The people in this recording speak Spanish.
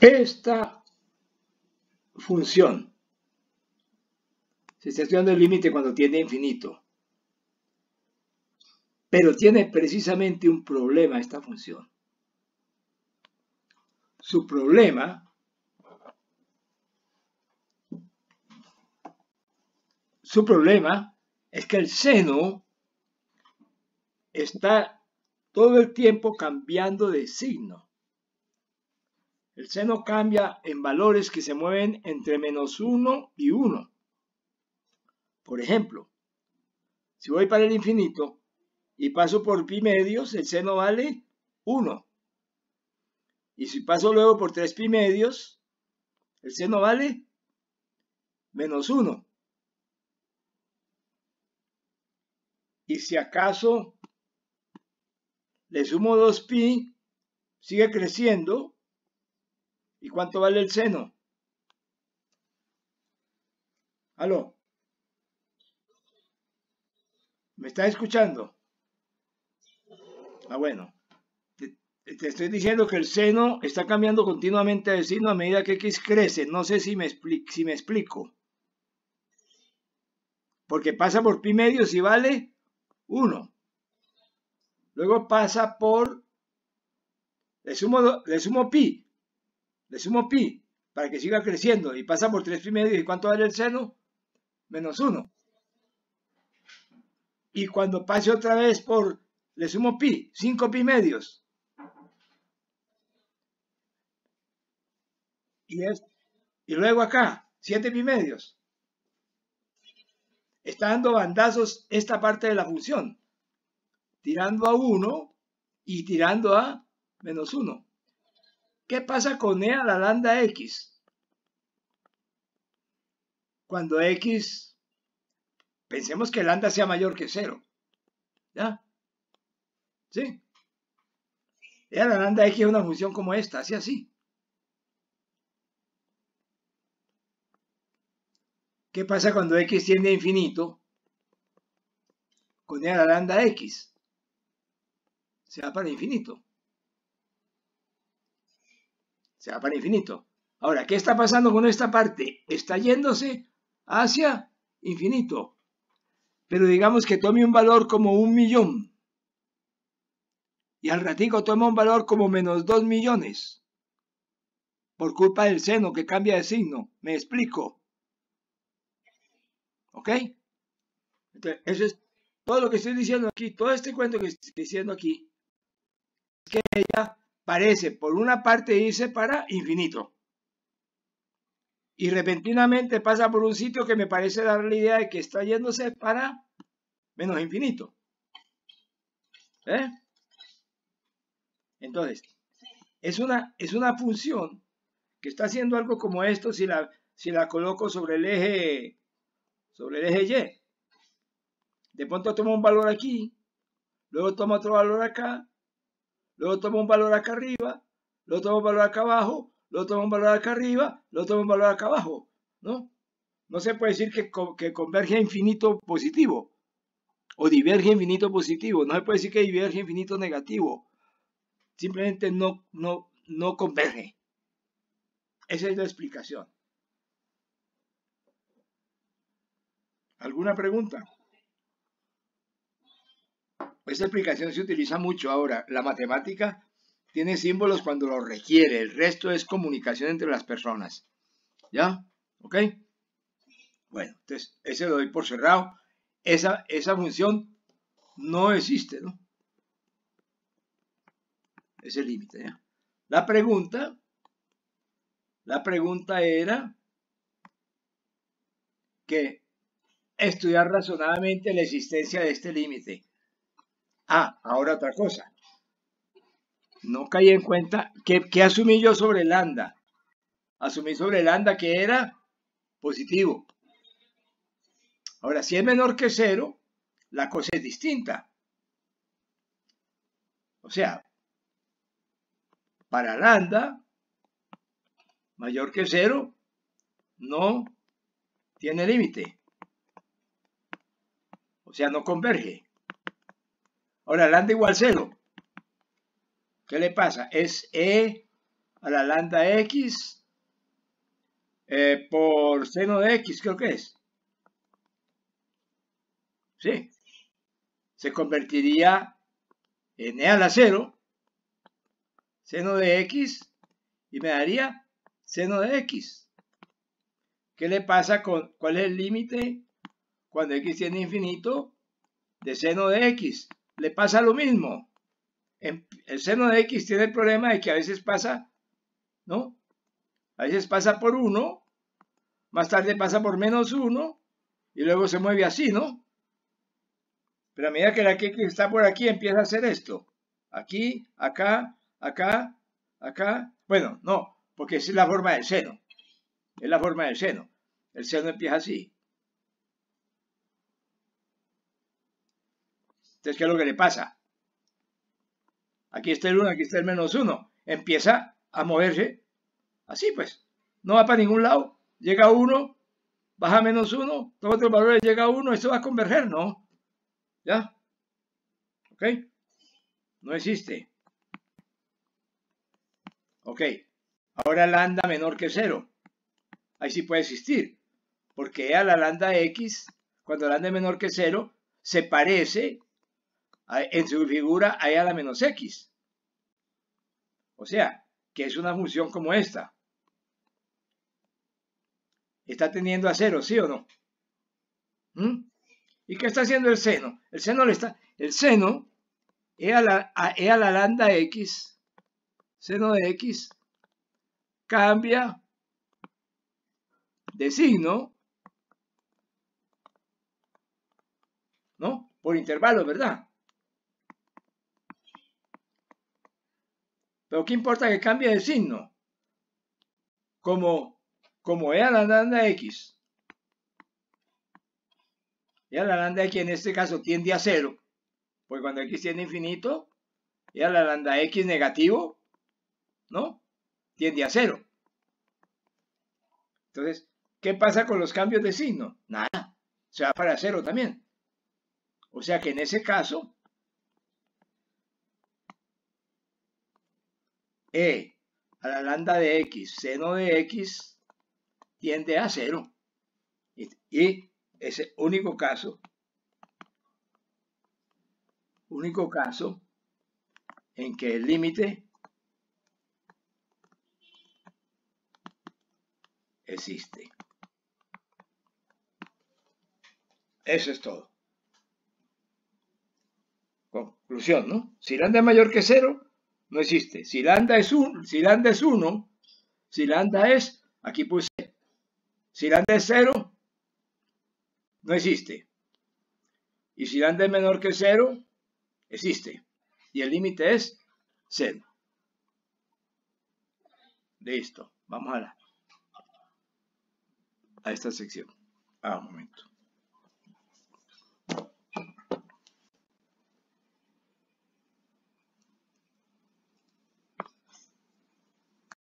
Esta función se está estudiando el límite cuando tiene infinito. Pero tiene precisamente un problema esta función. Su problema su problema es que el seno está todo el tiempo cambiando de signo. El seno cambia en valores que se mueven entre menos 1 y 1. Por ejemplo, si voy para el infinito y paso por pi medios, el seno vale 1. Y si paso luego por 3 pi medios, el seno vale menos 1. Y si acaso le sumo 2pi, sigue creciendo. ¿Y cuánto vale el seno? ¿Aló? ¿Me estás escuchando? Ah, bueno. Te, estoy diciendo que el seno está cambiando continuamente de signo a medida que x crece. No sé si me, si me explico. Porque pasa por pi medio si vale 1. Luego pasa por, le sumo, le sumo pi, le sumo pi para que siga creciendo y pasa por 3 pi medios, y ¿cuánto vale el seno? Menos 1. Y cuando pase otra vez por, le sumo pi, 5 pi medios. Y, es, y luego acá, 7 pi medios. Está dando bandazos esta parte de la función tirando a 1 y tirando a menos 1. ¿Qué pasa con E a la lambda X? Cuando X, pensemos que lambda sea mayor que 0. ¿Ya? ¿Sí? E a la lambda X es una función como esta, así así. ¿Qué pasa cuando X tiende a infinito? Con E a la lambda X se va para infinito. Se va para infinito. Ahora, ¿qué está pasando con esta parte? Está yéndose hacia infinito. Pero digamos que tome un valor como un millón. Y al ratico toma un valor como menos dos millones. Por culpa del seno que cambia de signo. ¿Me explico? ¿Ok? Entonces, eso es todo lo que estoy diciendo aquí. Todo este cuento que estoy diciendo aquí que ella parece por una parte irse para infinito. Y repentinamente pasa por un sitio que me parece dar la idea de que está yéndose para menos infinito. ¿Eh? Entonces, es una, es una función que está haciendo algo como esto si la, si la coloco sobre el eje sobre el eje Y. De pronto tomo un valor aquí, luego tomo otro valor acá, luego toma un valor acá arriba, luego tomo un valor acá abajo, luego toma un valor acá arriba, luego tomo un valor acá abajo, ¿no? No se puede decir que, converge a infinito positivo o diverge a infinito positivo, no se puede decir que diverge a infinito negativo, simplemente no, no, no converge. Esa es la explicación. ¿Alguna pregunta? Esta explicación se utiliza mucho ahora. La matemática tiene símbolos cuando lo requiere. El resto es comunicación entre las personas. ¿Ya? ¿Ok? Bueno, entonces, ese lo doy por cerrado. Esa, esa función no existe, ¿no? Ese límite, ¿ya? La pregunta, la pregunta era que estudiar razonadamente la existencia de este límite. Ah, ahora otra cosa. No caí en cuenta que, asumí yo sobre el Asumí sobre el ANDA que era positivo. Ahora, si es menor que cero, la cosa es distinta. O sea, para lambda mayor que cero no tiene límite. O sea, no converge. Ahora, lambda igual 0. ¿Qué le pasa? Es E a la lambda X eh, por seno de X, creo que es. Sí. Se convertiría en E a la 0, seno de X, y me daría seno de X. ¿Qué le pasa con, cuál es el límite cuando X tiene infinito de seno de X? le pasa lo mismo. En el seno de x tiene el problema de que a veces pasa, ¿no? A veces pasa por 1, más tarde pasa por menos 1 y luego se mueve así, ¿no? Pero a medida que la x está por aquí empieza a hacer esto. Aquí, acá, acá, acá. Bueno, no, porque es la forma del seno. Es la forma del seno. El seno empieza así. Entonces, ¿qué es lo que le pasa? Aquí está el 1, aquí está el menos 1. Empieza a moverse así, pues. No va para ningún lado. Llega 1, baja menos 1, los otros valores llega a 1, esto va a converger, ¿no? ¿Ya? ¿Ok? No existe. Ok. Ahora lambda menor que 0. Ahí sí puede existir. Porque a la lambda x, cuando lambda es menor que 0, se parece en su figura hay a la menos x. O sea, que es una función como esta. Está teniendo a cero, ¿sí o no? ¿Mm? ¿Y qué está haciendo el seno? El seno le está... El seno e a la, e a la lambda x, seno de x, cambia de signo, ¿no? Por intervalo, ¿verdad? Pero ¿qué importa que cambie de signo? Como, como E a la lambda X. E a la lambda X en este caso tiende a cero. Porque cuando X tiende infinito, E a la lambda X negativo, ¿no? Tiende a cero. Entonces, ¿qué pasa con los cambios de signo? Nada. Se va para cero también. O sea que en ese caso, e a la lambda de x, seno de x, tiende a cero. Y ese único caso, único caso en que el límite existe. Eso es todo. Conclusión, ¿no? Si lambda es mayor que cero, no existe. Si lambda es 1, si lambda es 1, si lambda es, aquí puse, si lambda es 0, no existe. Y si lambda es menor que 0, existe. Y el límite es 0. Listo. Vamos a, a esta sección. Ah, un momento.